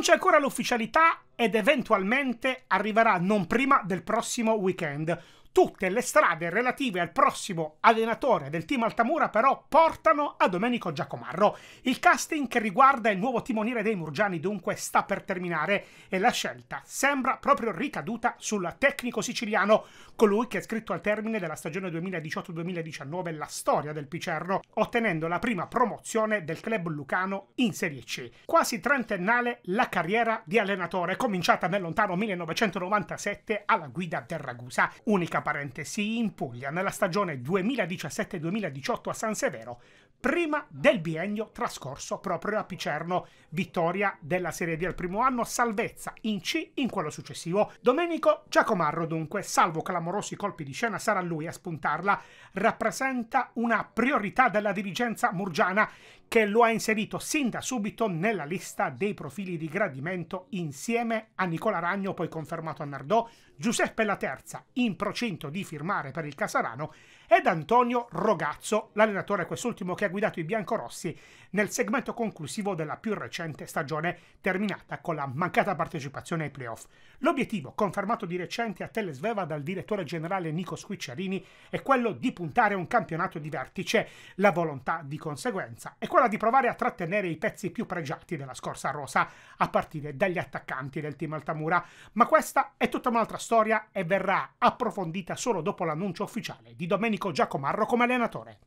non c'è ancora l'ufficialità ed eventualmente arriverà non prima del prossimo weekend. Tutte le strade relative al prossimo allenatore del team Altamura però portano a Domenico Giacomarro. Il casting che riguarda il nuovo timoniere dei Murgiani dunque sta per terminare e la scelta sembra proprio ricaduta sul tecnico siciliano, colui che ha scritto al termine della stagione 2018-2019 la storia del Picerno, ottenendo la prima promozione del club lucano in Serie C. Quasi trentennale la carriera di allenatore, cominciata nel lontano 1997 alla guida del Ragusa, unica parentesi in Puglia nella stagione 2017-2018 a San Severo, prima del biennio trascorso proprio a Picerno, vittoria della Serie D al primo anno, salvezza in C in quello successivo. Domenico Giacomarro dunque, salvo clamorosi colpi di scena, sarà lui a spuntarla, rappresenta una priorità della dirigenza murgiana che lo ha inserito sin da subito nella lista dei profili di gradimento insieme Frosinone, a Nicola Ragno poi confermato a Nardò, Giuseppe La Terza in procinto di firmare per il Casarano ed Antonio Rogazzo, l'allenatore quest'ultimo che ha guidato i biancorossi nel segmento conclusivo della più recente stagione terminata con la mancata partecipazione ai playoff. L'obiettivo confermato di recente a Telesveva dal direttore generale Nico Squicciarini è quello di puntare a un campionato di vertice, la volontà di conseguenza è quella di provare a trattenere i pezzi più pregiati della scorsa rosa a partire dagli attaccanti del del team Altamura, ma questa è tutta un'altra storia e verrà approfondita solo dopo l'annuncio ufficiale di Domenico Giacomarro come allenatore.